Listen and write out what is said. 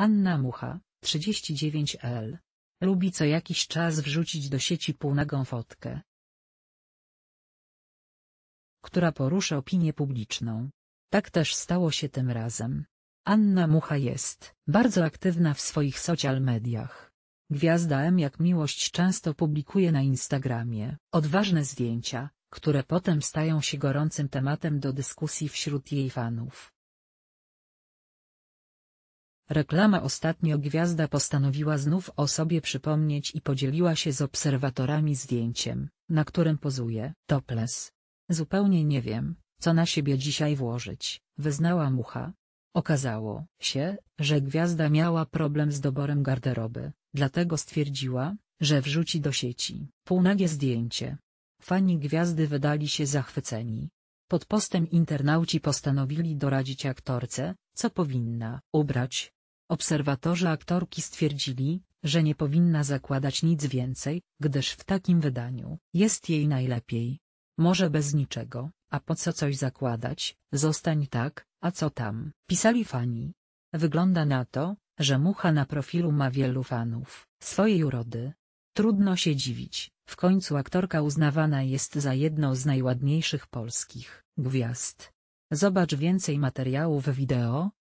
Anna Mucha, 39L. Lubi co jakiś czas wrzucić do sieci półnagą fotkę. Która porusza opinię publiczną. Tak też stało się tym razem. Anna Mucha jest bardzo aktywna w swoich social mediach. Gwiazda M jak miłość często publikuje na Instagramie odważne zdjęcia, które potem stają się gorącym tematem do dyskusji wśród jej fanów. Reklama ostatnio gwiazda postanowiła znów o sobie przypomnieć i podzieliła się z obserwatorami zdjęciem, na którym pozuje. Topless. Zupełnie nie wiem, co na siebie dzisiaj włożyć, wyznała mucha. Okazało się, że gwiazda miała problem z doborem garderoby, dlatego stwierdziła, że wrzuci do sieci półnagie zdjęcie. Fani gwiazdy wydali się zachwyceni. Pod postem internauci postanowili doradzić aktorce, co powinna ubrać, Obserwatorzy aktorki stwierdzili, że nie powinna zakładać nic więcej, gdyż w takim wydaniu jest jej najlepiej. Może bez niczego, a po co coś zakładać, zostań tak, a co tam, pisali fani. Wygląda na to, że mucha na profilu ma wielu fanów swojej urody. Trudno się dziwić, w końcu aktorka uznawana jest za jedną z najładniejszych polskich gwiazd. Zobacz więcej materiałów wideo,